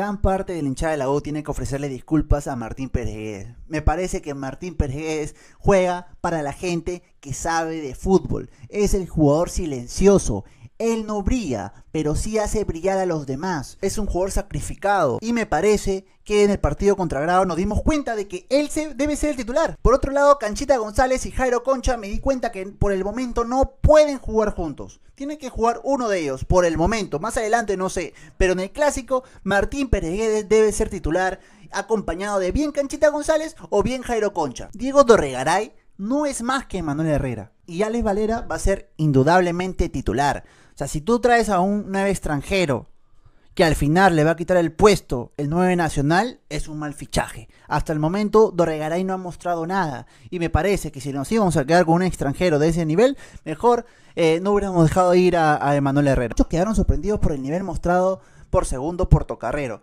Gran parte del la hinchada de la U tiene que ofrecerle disculpas a Martín Pérez. Me parece que Martín Pérez juega para la gente que sabe de fútbol. Es el jugador silencioso, él no brilla, pero sí hace brillar a los demás. Es un jugador sacrificado. Y me parece que en el partido contra Grado nos dimos cuenta de que él se, debe ser el titular. Por otro lado, Canchita González y Jairo Concha me di cuenta que por el momento no pueden jugar juntos. Tiene que jugar uno de ellos por el momento. Más adelante no sé. Pero en el clásico, Martín Pérez debe ser titular acompañado de bien Canchita González o bien Jairo Concha. Diego Dorregaray no es más que Manuel Herrera. Y Alex Valera va a ser indudablemente titular. O sea, si tú traes a un 9 extranjero que al final le va a quitar el puesto el 9 nacional, es un mal fichaje. Hasta el momento Dorregaray no ha mostrado nada. Y me parece que si nos íbamos a quedar con un extranjero de ese nivel, mejor eh, no hubiéramos dejado ir a, a Emanuel Herrera. Muchos quedaron sorprendidos por el nivel mostrado por segundo por Tocarrero.